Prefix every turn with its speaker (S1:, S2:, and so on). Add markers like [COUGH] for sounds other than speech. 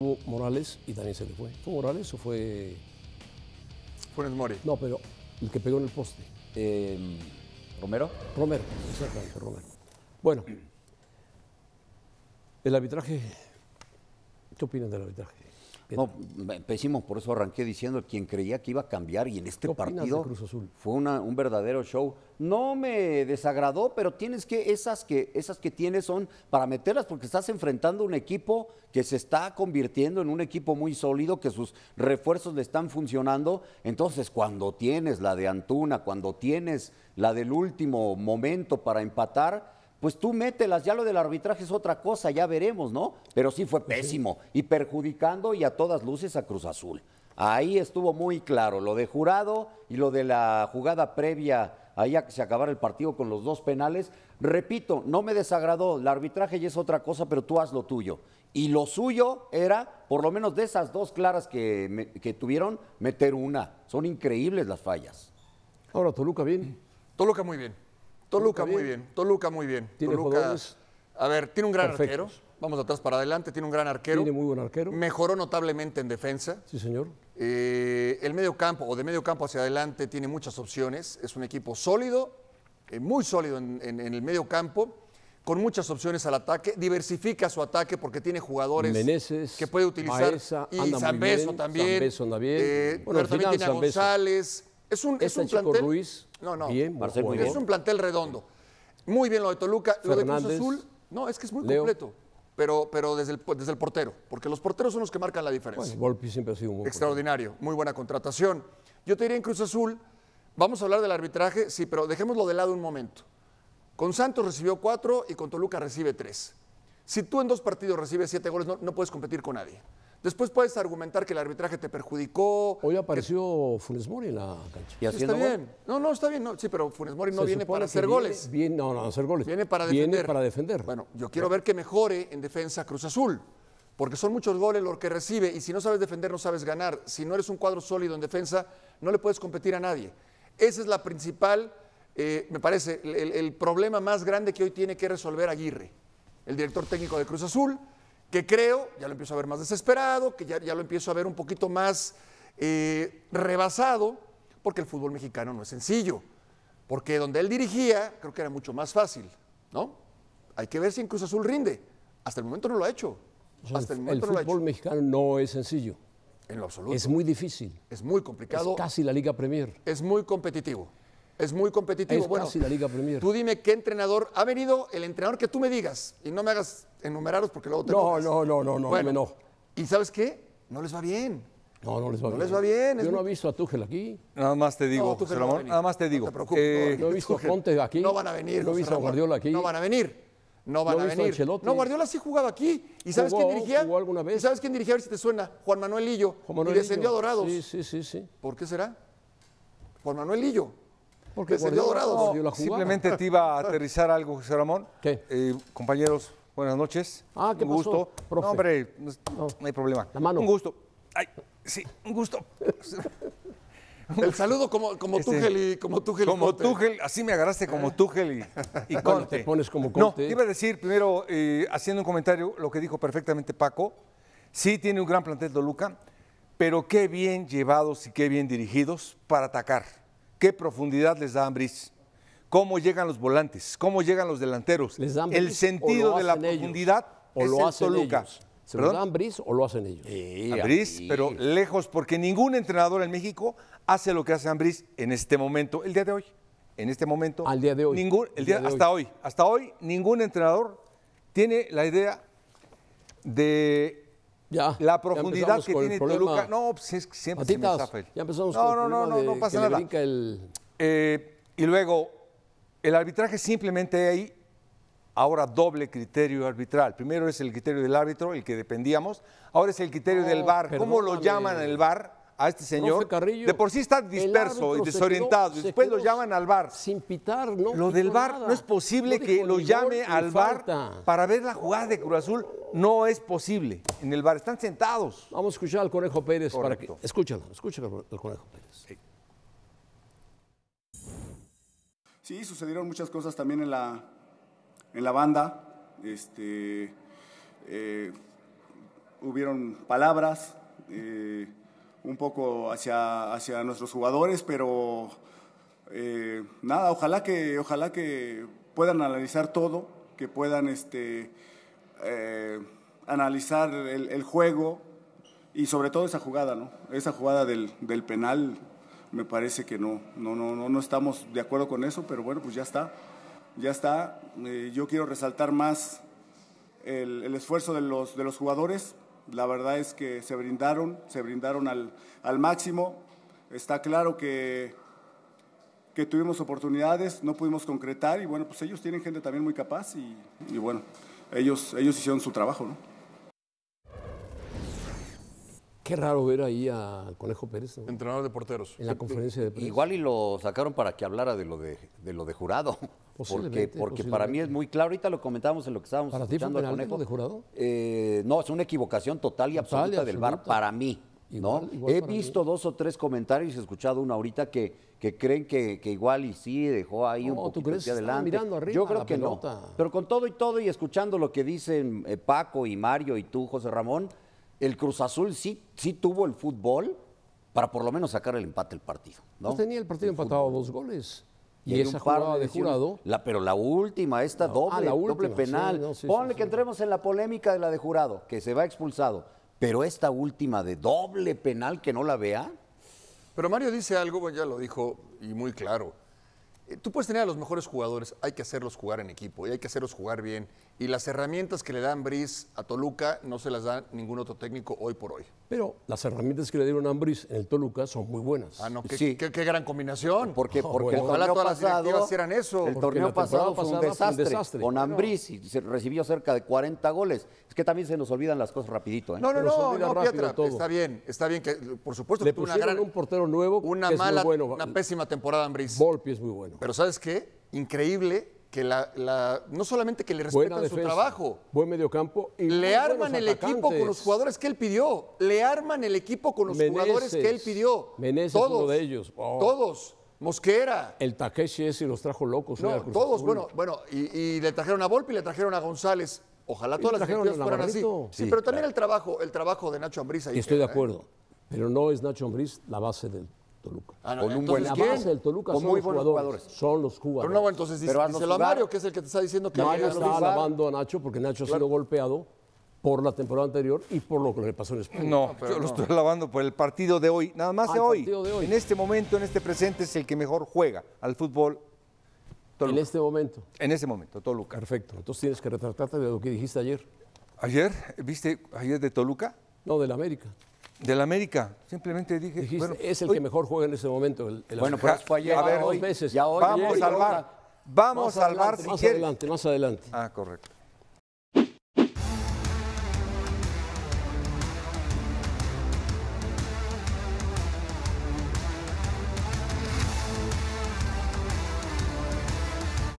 S1: Fue Morales y también se le fue. ¿Fue Morales o fue...? Funes Mori. No, pero el que pegó en el poste. Em, ¿Romero? Romero, exactamente, Romero. Bueno, el arbitraje, ¿qué opinas del
S2: arbitraje? No, por eso arranqué diciendo quien creía que iba a cambiar y en este partido fue un verdadero show. No me desagradó, pero tienes que esas que esas que tienes son para meterlas porque estás enfrentando un equipo que se está convirtiendo en un equipo muy sólido, que sus refuerzos le están funcionando. Entonces, cuando tienes la de Antuna, cuando tienes la del último momento para empatar, pues tú mételas, ya lo del arbitraje es otra cosa, ya veremos, ¿no? Pero sí fue pues pésimo y perjudicando y a todas luces a Cruz Azul. Ahí estuvo muy claro lo de jurado y lo de la jugada previa ahí a que se acabara el partido con los dos penales. Repito, no me desagradó, el arbitraje ya es otra cosa, pero tú haz lo tuyo. Y lo suyo era, por lo menos de esas dos claras que, que tuvieron, meter una. Son increíbles las fallas.
S1: Ahora, Toluca bien. Toluca muy bien. Toluca, muy bien.
S2: Toluca muy bien.
S1: ¿Tiene Toluca,
S3: A ver, tiene un gran arquero. Vamos atrás para adelante, tiene un gran arquero. Tiene muy buen arquero. Mejoró notablemente en defensa. Sí, señor. Eh, el medio campo o de medio campo hacia adelante tiene muchas opciones. Es un equipo sólido, eh, muy sólido en, el medio campo, con muchas opciones al ataque. Diversifica su ataque porque tiene jugadores que puede utilizar. y y Beso también. anda bien. Eh, pero también tiene a González. Es un, es este un plantel. no, no. es un plantel redondo. Muy bien lo de Toluca. lo de Cruz Azul, no, es que es muy completo. Pero, pero desde, el, portero, porque los porteros son los que marcan la diferencia. siempre ha sido Extraordinario, muy buena contratación. Yo te diría en Cruz Azul, vamos a hablar del arbitraje, sí, pero dejémoslo de lado un momento. Con Santos recibió cuatro y con Toluca recibe tres. Si tú en dos partidos recibes siete goles, no puedes competir con nadie. Después puedes argumentar que el arbitraje te perjudicó. Hoy
S1: apareció
S3: Funes Mori en la cancha. ¿Y está bien. No, no, está bien. Sí, pero Funes Mori no viene para hacer goles.
S1: no, no, hacer goles. Viene para defender. Viene
S3: para defender. Bueno, yo quiero ver que mejore en defensa Cruz Azul. Porque son muchos goles los que recibe. Y si no sabes defender, no sabes ganar. Si no eres un cuadro sólido en defensa, no le puedes competir a nadie. Esa es la principal, eh, me parece, el, el problema más grande que hoy tiene que resolver Aguirre, el director técnico de Cruz Azul que creo, ya lo empiezo a ver más desesperado, que ya, lo empiezo a ver un poquito más eh, rebasado, porque el fútbol mexicano no es sencillo, porque donde él dirigía creo que era mucho más fácil, ¿no? Hay que ver si en Cruz Azul rinde. Hasta el momento no lo ha hecho. el, fútbol mexicano no es sencillo. En lo absoluto. Es muy difícil. Es muy complicado. Es casi la Liga Premier. Es muy competitivo. Es muy competitivo. bueno, la Liga Premier. Tú dime qué entrenador ha venido, el entrenador que tú me digas, y no me hagas enumerarlos porque luego te No, no, no, no, no, bueno, no. ¿Y sabes qué?
S4: No les va bien. No, no les va bien. no Les va bien. Yo no he
S3: visto a Túgel aquí.
S4: Nada más te digo, no, nada más te digo. No, te preocupes, eh, no he visto a Conte aquí. No van a venir. No he visto a Guardiola aquí. No van a venir. No van a venir. no, Guardiola sí
S3: jugaba aquí. ¿Y sabes quién dirigía? ¿Y sabes quién dirigía? A ver si te suena. Juan Manuel Lillo. Juan Manuel y descendió a Dorados. Sí,
S4: sí, sí, sí. ¿Por qué será? Juan Manuel Lillo. Porque se simplemente te iba a [LAUGHS] aterrizar algo, José Ramón. ¿Qué? Eh, compañeros, buenas noches. Ah, qué gusto. hombre, no, hay problema. La mano. Un gusto.
S3: sí, un gusto. [LAUGHS] El saludo como, como este, y como Como así
S4: me agarraste como ah. Túgel y, [LAUGHS] y Conte. No, te pones como Conte. No, iba a decir primero, eh, haciendo un comentario, lo que dijo perfectamente Paco. Sí, tiene un gran plantel Luca, pero qué bien llevados y qué bien dirigidos para atacar. ¿Qué profundidad les da Ambriz? ¿Cómo llegan los volantes? ¿Cómo llegan los delanteros? ¿Les el sentido de la profundidad o lo hace hacen ¿Se lo da Ambriz o lo hacen ellos? pero lejos, porque ningún entrenador en México hace lo que hace Ambriz en este momento, el día de hoy. En este momento. hasta hoy. Hasta hoy, ningún entrenador tiene la idea de ya, la profundidad que tiene Toluca. No, pues es que siempre se Ya empezamos no, con no, el no, no, no pasa nada. El... Eh, y luego, el arbitraje simplemente hay ahora doble criterio arbitral. Primero es el criterio del árbitro, el que dependíamos. Ahora es el criterio del VAR. ¿Cómo lo llaman el VAR? a este señor. de por sí está disperso y desorientado. y después lo llaman al bar. Sin pitar, ¿no? Lo del bar no es posible que lo llame al bar para ver la jugada de Cruz Azul. No es posible. En el bar están sentados. Vamos a escuchar al Conejo Pérez para
S5: que. Escúchalo,
S1: escúchalo al Conejo
S5: Pérez. Sí. sucedieron muchas cosas también en la, en la banda. Este, eh, hubieron palabras. Eh, un poco hacia, hacia nuestros jugadores, pero eh, nada, ojalá que, ojalá que puedan analizar todo, que puedan este, eh, analizar el, juego y sobre todo esa jugada, ¿no? Esa jugada del, penal me parece que no, no, no, no, no estamos de acuerdo con eso, pero bueno, pues ya está, ya está. Eh, yo quiero resaltar más el, el esfuerzo de los, de los jugadores, la verdad es que se brindaron, se brindaron al, máximo. Está claro que, que, tuvimos oportunidades, no pudimos concretar y bueno, pues ellos tienen gente también muy capaz y, bueno, ellos, ellos hicieron su trabajo, ¿no?
S1: Qué raro ver ahí al Conejo Pérez. Entrenador de porteros. En la conferencia de
S5: Igual
S2: y lo sacaron para que hablara de lo de, lo de jurado. Porque, porque para mí es muy claro, ahorita lo comentábamos en lo que estábamos ¿Para escuchando ti fue conejo. de jurado? Eh, no, es una equivocación total y absoluta, del bar para mí. ¿no? He visto dos o tres comentarios y he escuchado uno ahorita que, que creen que, que, igual y sí dejó ahí un poquito ¿tú adelante. Yo creo que no. Pero con todo y todo y escuchando lo que dicen eh, Paco y Mario y tú, José Ramón, el Cruz Azul sí, sí tuvo el fútbol para por lo menos sacar el empate el partido. ¿no? Pues
S1: tenía el partido empatado dos goles. Y, esa un de, jurado.
S2: pero la última, esta ah, doble, doble, penal. Ponle que entremos en la polémica de la de jurado, que se va expulsado. Pero esta última de doble penal que no la vea.
S3: Pero Mario dice algo, ya lo dijo y muy claro. Eh, tú puedes tener a los mejores jugadores, hay que hacerlos jugar en equipo y hay que hacerlos jugar bien. Y las herramientas que le dan Briz a Toluca no se las da ningún otro técnico hoy por hoy. Pero
S1: las herramientas que le dieron a Ambris en el Toluca son muy buenas. Ah,
S3: no, qué, sí. qué, gran combinación.
S2: Porque, porque el torneo pasado, eran eso. El torneo pasado fue un desastre, Con Ambris y recibió cerca de 40 goles. Es que también se nos olvidan las cosas rapidito. ¿eh? No, no, no, está
S3: bien, está bien que por supuesto que un portero nuevo, una mala, es muy bueno. una pésima temporada Ambris. Volpi es muy bueno. Pero ¿sabes qué? Increíble que la, no solamente que le respetan su trabajo,
S1: buen mediocampo
S3: y le arman el equipo con los jugadores que él pidió, le arman el equipo con los jugadores que él pidió. Meneses todos, de ellos. Oh. Todos. Mosquera.
S1: El Takeshi
S3: ese los trajo locos. No, eh, todos, bueno, bueno, y, le trajeron a Volpi, y le trajeron a González. Ojalá todas las directivas fueran así. Sí, pero también el trabajo, el trabajo de Nacho Ambriz Y Estoy de ¿eh? acuerdo.
S1: Pero no es Nacho Ambriz la base del Ah, Toluca. con un buen la Toluca son muy los buenos jugadores, Son los jugadores. Pero no, entonces dice, Pero lo a Mario,
S3: que es el que te está diciendo que Mario
S1: está alabando a Nacho porque Nacho ha sido golpeado por la temporada anterior y por lo que le pasó en España. No, yo lo estoy
S4: alabando por el partido de hoy, nada más ah, de, hoy. En este momento, en este presente, es el que mejor juega al fútbol. En este momento. En este momento, Toluca. Perfecto. Entonces tienes que retratarte de lo que dijiste ayer. ¿Ayer? ¿Viste ayer de Toluca? No, del América. Del América.
S1: Simplemente dije. es el que mejor juega en ese momento. El, bueno, pues fue
S3: ayer. A ver, hoy, Ya vamos, a salvar, vamos, a salvar. más adelante,
S4: más adelante. Ah, correcto.